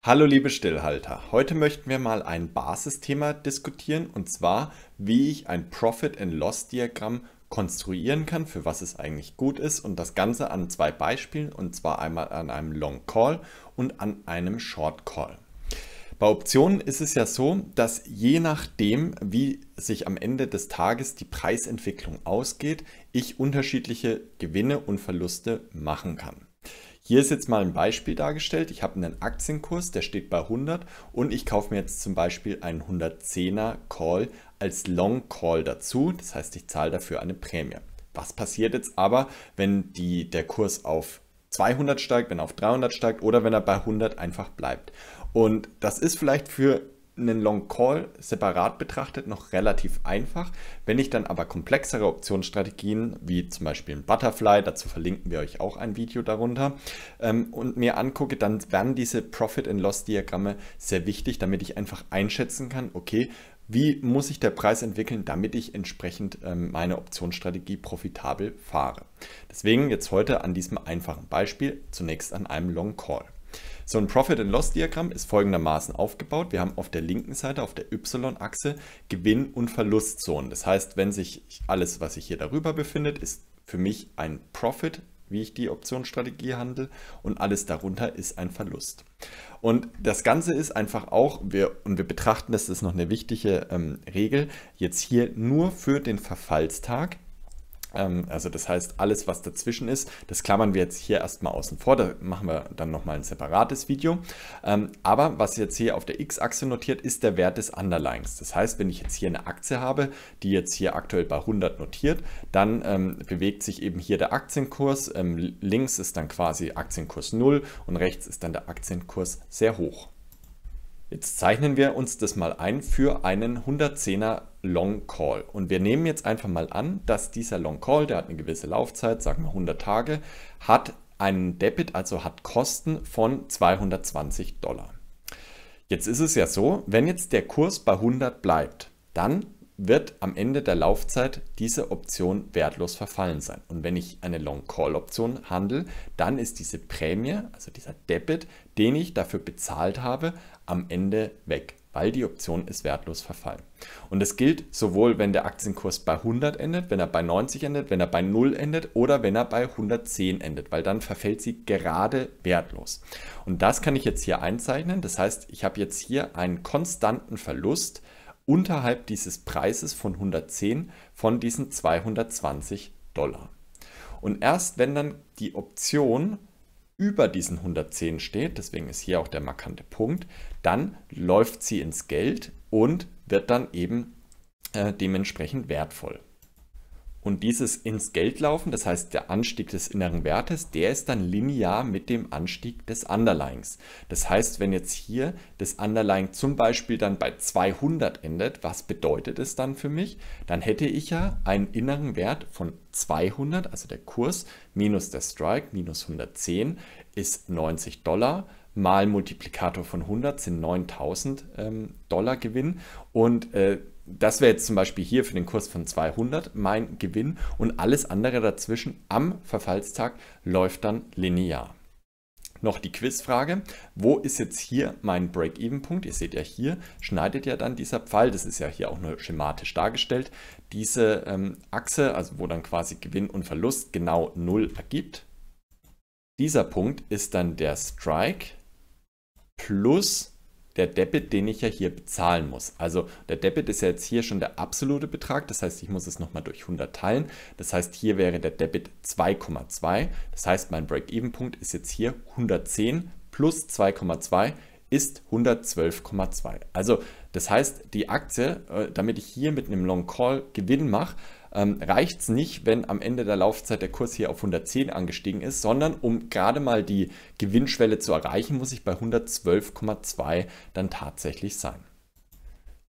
Hallo liebe Stillhalter, heute möchten wir mal ein Basisthema diskutieren und zwar, wie ich ein Profit and Loss Diagramm konstruieren kann, für was es eigentlich gut ist und das Ganze an zwei Beispielen und zwar einmal an einem Long Call und an einem Short Call. Bei Optionen ist es ja so, dass je nachdem, wie sich am Ende des Tages die Preisentwicklung ausgeht, ich unterschiedliche Gewinne und Verluste machen kann. Hier ist jetzt mal ein Beispiel dargestellt. Ich habe einen Aktienkurs, der steht bei 100 und ich kaufe mir jetzt zum Beispiel einen 110er Call als Long Call dazu. Das heißt, ich zahle dafür eine Prämie. Was passiert jetzt aber, wenn die, der Kurs auf 200 steigt, wenn er auf 300 steigt oder wenn er bei 100 einfach bleibt? Und das ist vielleicht für einen Long Call separat betrachtet noch relativ einfach. Wenn ich dann aber komplexere Optionsstrategien, wie zum Beispiel ein Butterfly, dazu verlinken wir euch auch ein Video darunter, ähm, und mir angucke, dann werden diese Profit and Loss Diagramme sehr wichtig, damit ich einfach einschätzen kann, okay, wie muss sich der Preis entwickeln, damit ich entsprechend ähm, meine Optionsstrategie profitabel fahre. Deswegen jetzt heute an diesem einfachen Beispiel zunächst an einem Long Call. So ein Profit and Loss Diagramm ist folgendermaßen aufgebaut. Wir haben auf der linken Seite, auf der Y-Achse Gewinn- und Verlustzonen. Das heißt, wenn sich alles, was sich hier darüber befindet, ist für mich ein Profit, wie ich die Optionsstrategie handle und alles darunter ist ein Verlust. Und das Ganze ist einfach auch, wir, und wir betrachten, das ist noch eine wichtige ähm, Regel, jetzt hier nur für den Verfallstag ähm, also das heißt, alles, was dazwischen ist, das klammern wir jetzt hier erstmal außen vor. Da machen wir dann nochmal ein separates Video. Ähm, aber was jetzt hier auf der X-Achse notiert, ist der Wert des Underlines. Das heißt, wenn ich jetzt hier eine Aktie habe, die jetzt hier aktuell bei 100 notiert, dann ähm, bewegt sich eben hier der Aktienkurs. links ist dann quasi Aktienkurs 0 und rechts ist dann der Aktienkurs sehr hoch. Jetzt zeichnen wir uns das mal ein für einen 110er Long Call. Und wir nehmen jetzt einfach mal an, dass dieser Long Call, der hat eine gewisse Laufzeit, sagen wir 100 Tage, hat einen Debit, also hat Kosten von 220 Dollar. Jetzt ist es ja so, wenn jetzt der Kurs bei 100 bleibt, dann wird am Ende der Laufzeit diese Option wertlos verfallen sein. Und wenn ich eine Long Call Option handle, dann ist diese Prämie, also dieser Debit, den ich dafür bezahlt habe, am Ende weg weil die Option ist wertlos verfallen. Und das gilt sowohl, wenn der Aktienkurs bei 100 endet, wenn er bei 90 endet, wenn er bei 0 endet oder wenn er bei 110 endet, weil dann verfällt sie gerade wertlos. Und das kann ich jetzt hier einzeichnen. Das heißt, ich habe jetzt hier einen konstanten Verlust unterhalb dieses Preises von 110 von diesen 220 Dollar. Und erst wenn dann die Option über diesen 110 steht, deswegen ist hier auch der markante Punkt, dann läuft sie ins Geld und wird dann eben äh, dementsprechend wertvoll. Und dieses ins Geld laufen, das heißt der Anstieg des inneren Wertes, der ist dann linear mit dem Anstieg des Underlyings. Das heißt, wenn jetzt hier das Underlying zum Beispiel dann bei 200 endet, was bedeutet es dann für mich? Dann hätte ich ja einen inneren Wert von 200, also der Kurs minus der Strike, minus 110 ist 90 Dollar mal Multiplikator von 100 sind 9000 ähm, Dollar Gewinn und äh, das wäre jetzt zum Beispiel hier für den Kurs von 200 mein Gewinn und alles andere dazwischen am Verfallstag läuft dann linear. Noch die Quizfrage, wo ist jetzt hier mein Break-Even-Punkt? Ihr seht ja hier, schneidet ja dann dieser Pfeil, das ist ja hier auch nur schematisch dargestellt, diese ähm, Achse, also wo dann quasi Gewinn und Verlust genau 0 ergibt. Dieser Punkt ist dann der Strike plus der Debit, den ich ja hier bezahlen muss. Also der Debit ist ja jetzt hier schon der absolute Betrag, das heißt, ich muss es nochmal durch 100 teilen. Das heißt, hier wäre der Debit 2,2. Das heißt, mein Break-Even-Punkt ist jetzt hier 110 plus 2,2 ist 112,2. Also das heißt, die Aktie, äh, damit ich hier mit einem Long Call Gewinn mache, ähm, reicht es nicht, wenn am Ende der Laufzeit der Kurs hier auf 110 angestiegen ist, sondern um gerade mal die Gewinnschwelle zu erreichen, muss ich bei 112,2 dann tatsächlich sein.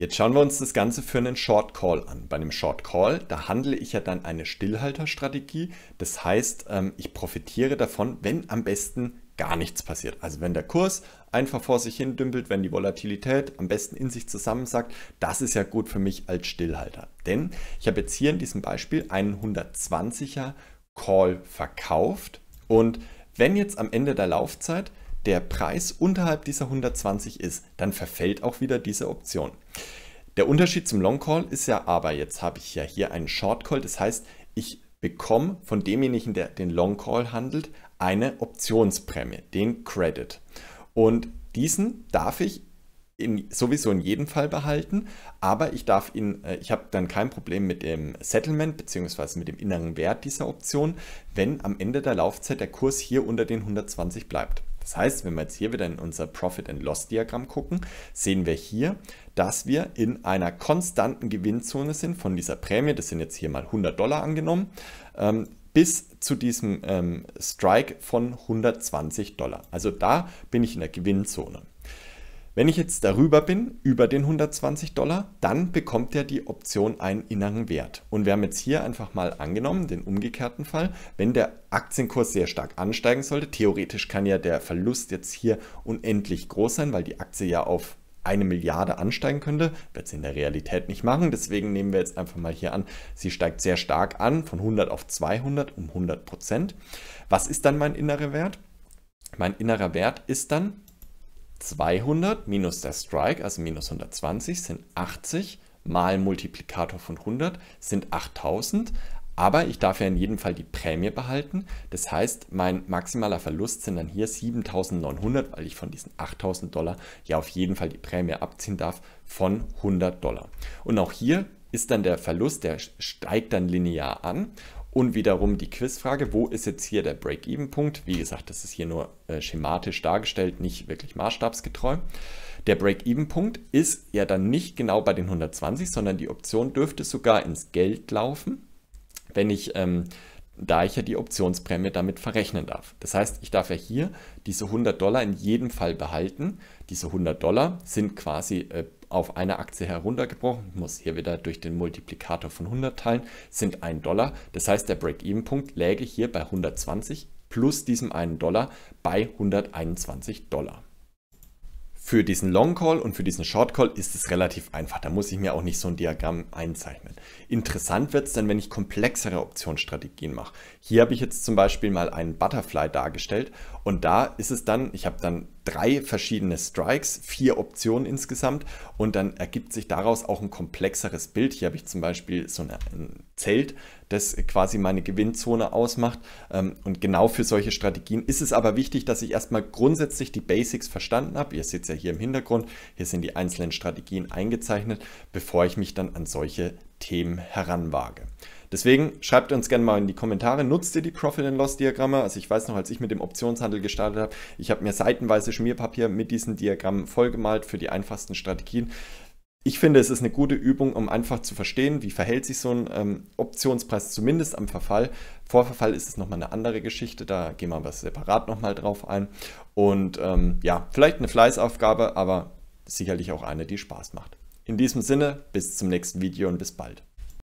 Jetzt schauen wir uns das Ganze für einen Short Call an. Bei einem Short Call, da handle ich ja dann eine Stillhalterstrategie. Das heißt, ähm, ich profitiere davon, wenn am besten gar nichts passiert. Also wenn der Kurs einfach vor sich hin dümpelt, wenn die Volatilität am besten in sich zusammensackt, das ist ja gut für mich als Stillhalter. Denn ich habe jetzt hier in diesem Beispiel einen 120er Call verkauft und wenn jetzt am Ende der Laufzeit der Preis unterhalb dieser 120 ist, dann verfällt auch wieder diese Option. Der Unterschied zum Long Call ist ja aber, jetzt habe ich ja hier einen Short Call, das heißt, ich bekomme von demjenigen, der den Long Call handelt, eine Optionsprämie, den Credit. Und diesen darf ich in, sowieso in jedem Fall behalten, aber ich darf ihn, äh, ich habe dann kein Problem mit dem Settlement bzw. mit dem inneren Wert dieser Option, wenn am Ende der Laufzeit der Kurs hier unter den 120 bleibt. Das heißt, wenn wir jetzt hier wieder in unser Profit and Loss Diagramm gucken, sehen wir hier, dass wir in einer konstanten Gewinnzone sind von dieser Prämie, das sind jetzt hier mal 100 Dollar angenommen, ähm, bis zu diesem ähm, Strike von 120 Dollar. Also da bin ich in der Gewinnzone. Wenn ich jetzt darüber bin, über den 120 Dollar, dann bekommt er die Option einen inneren Wert. Und wir haben jetzt hier einfach mal angenommen, den umgekehrten Fall, wenn der Aktienkurs sehr stark ansteigen sollte, theoretisch kann ja der Verlust jetzt hier unendlich groß sein, weil die Aktie ja auf eine Milliarde ansteigen könnte, wird sie in der Realität nicht machen. Deswegen nehmen wir jetzt einfach mal hier an, sie steigt sehr stark an, von 100 auf 200 um 100 Prozent. Was ist dann mein innerer Wert? Mein innerer Wert ist dann 200 minus der Strike, also minus 120, sind 80 mal Multiplikator von 100 sind 8000. Aber ich darf ja in jedem Fall die Prämie behalten. Das heißt, mein maximaler Verlust sind dann hier 7900, weil ich von diesen 8000 Dollar ja auf jeden Fall die Prämie abziehen darf von 100 Dollar. Und auch hier ist dann der Verlust, der steigt dann linear an und wiederum die Quizfrage, wo ist jetzt hier der Break-Even-Punkt? Wie gesagt, das ist hier nur äh, schematisch dargestellt, nicht wirklich maßstabsgetreu. Der Break-Even-Punkt ist ja dann nicht genau bei den 120, sondern die Option dürfte sogar ins Geld laufen, wenn ich, ähm, da ich ja die Optionsprämie damit verrechnen darf. Das heißt, ich darf ja hier diese 100 Dollar in jedem Fall behalten. Diese 100 Dollar sind quasi äh, auf eine Aktie heruntergebrochen, muss hier wieder durch den Multiplikator von 100 teilen, sind 1 Dollar. Das heißt, der Break-Even-Punkt läge hier bei 120 plus diesem 1 Dollar bei 121 Dollar. Für diesen Long Call und für diesen Short Call ist es relativ einfach. Da muss ich mir auch nicht so ein Diagramm einzeichnen. Interessant wird es dann, wenn ich komplexere Optionsstrategien mache. Hier habe ich jetzt zum Beispiel mal einen Butterfly dargestellt und da ist es dann, ich habe dann drei verschiedene Strikes, vier Optionen insgesamt und dann ergibt sich daraus auch ein komplexeres Bild. Hier habe ich zum Beispiel so ein Zelt, das quasi meine Gewinnzone ausmacht. Ähm, und genau für solche Strategien ist es aber wichtig, dass ich erstmal grundsätzlich die Basics verstanden habe. Ihr seht es ja hier im Hintergrund, hier sind die einzelnen Strategien eingezeichnet, bevor ich mich dann an solche Themen heranwage. Deswegen schreibt uns gerne mal in die Kommentare, nutzt ihr die Profit and Loss Diagramme? Also ich weiß noch, als ich mit dem Optionshandel gestartet habe, ich habe mir seitenweise Schmierpapier mit diesen Diagrammen vollgemalt für die einfachsten Strategien. Ich finde, es ist eine gute Übung, um einfach zu verstehen, wie verhält sich so ein ähm, Optionspreis zumindest am Verfall. Vorverfall ist es nochmal eine andere Geschichte, da gehen wir aber separat nochmal drauf ein. Und ähm, ja, vielleicht eine Fleißaufgabe, aber sicherlich auch eine, die Spaß macht. In diesem Sinne, bis zum nächsten Video und bis bald.